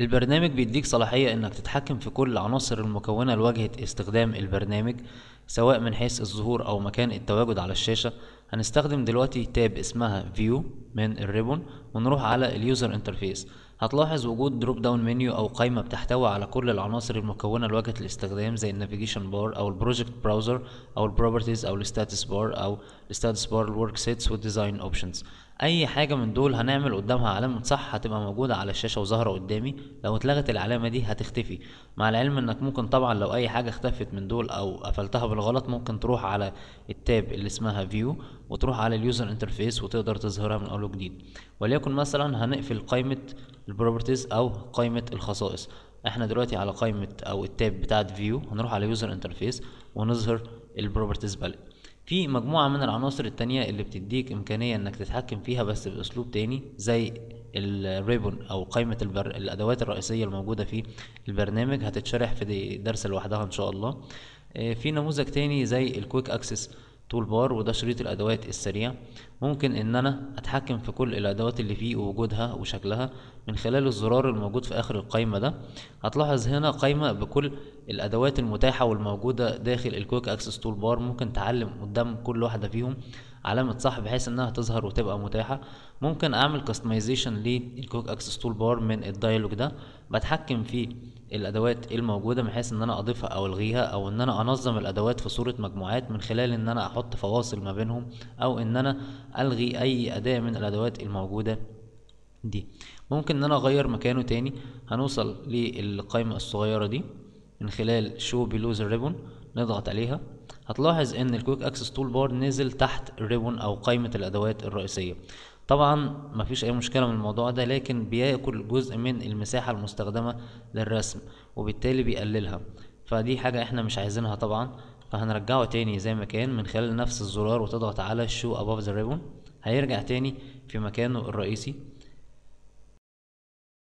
البرنامج بيديك صلاحية انك تتحكم في كل عناصر المكونة لواجهة استخدام البرنامج سواء من حيث الظهور او مكان التواجد على الشاشة هنستخدم دلوقتي تاب اسمها فيو من الريبون ونروح على اليوزر انترفيس هتلاحظ وجود دروب داون منيو او قائمة بتحتوي على كل العناصر المكونة لواجهة الاستخدام زي النافيجيشن بار او البروجكت براوزر او البروبرتيز او الستاتس بار او الستاتس بار الورك سيتس والديزاين اوبشنز اي حاجه من دول هنعمل قدامها علامه صح هتبقى موجوده على الشاشه وظاهره قدامي لو اتلغت العلامه دي هتختفي مع العلم انك ممكن طبعا لو اي حاجه اختفت من دول او قفلتها بالغلط ممكن تروح على التاب اللي اسمها فيو وتروح على اليوزر انترفيس وتقدر تظهرها من اول وجديد وليكن مثلا هنقفل قائمه البروبرتيز او قائمه الخصائص احنا دلوقتي على قائمه او التاب بتاعت فيو هنروح على يوزر انترفيس ونظهر البروبرتيز باليت في مجموعة من العناصر التانية اللي بتديك إمكانية إنك تتحكم فيها بس بأسلوب تاني زي الريبون أو قائمة البر... الأدوات الرئيسية الموجودة في البرنامج هتتشرح في درس لوحدها إن شاء الله آه، في نموذج تاني زي الكويك أكسس تول بار وده شريط الأدوات السريع ممكن ان انا اتحكم في كل الادوات اللي فيه ووجودها وشكلها من خلال الزرار الموجود في اخر القايمة ده هتلاحظ هنا قايمة بكل الادوات المتاحة والموجودة داخل الكويك اكسس تول بار ممكن تعلم قدام كل واحدة فيهم علامة صح بحيث انها تظهر وتبقى متاحة ممكن اعمل كاستمايزيشن للكويك اكسس تول بار من الدايلوج ده بتحكم في الادوات الموجوده بحيث ان انا اضيفها او الغيها او ان انا انظم الادوات في صوره مجموعات من خلال ان انا احط فواصل ما بينهم او ان انا الغي اي اداة من الادوات الموجودة دي ممكن ان انا اغير مكانه تاني هنوصل للقائمة الصغيرة دي من خلال شو بلوز الريبون نضغط عليها هتلاحظ ان الكويك اكسس تول بار نزل تحت الريبون او قائمة الادوات الرئيسية طبعا مفيش اي مشكله من الموضوع ده لكن بياكل جزء من المساحه المستخدمه للرسم وبالتالي بيقللها فدي حاجه احنا مش عايزينها طبعا فهنرجعه تاني زي ما كان من خلال نفس الزرار وتضغط على show above the ribbon هيرجع تاني في مكانه الرئيسي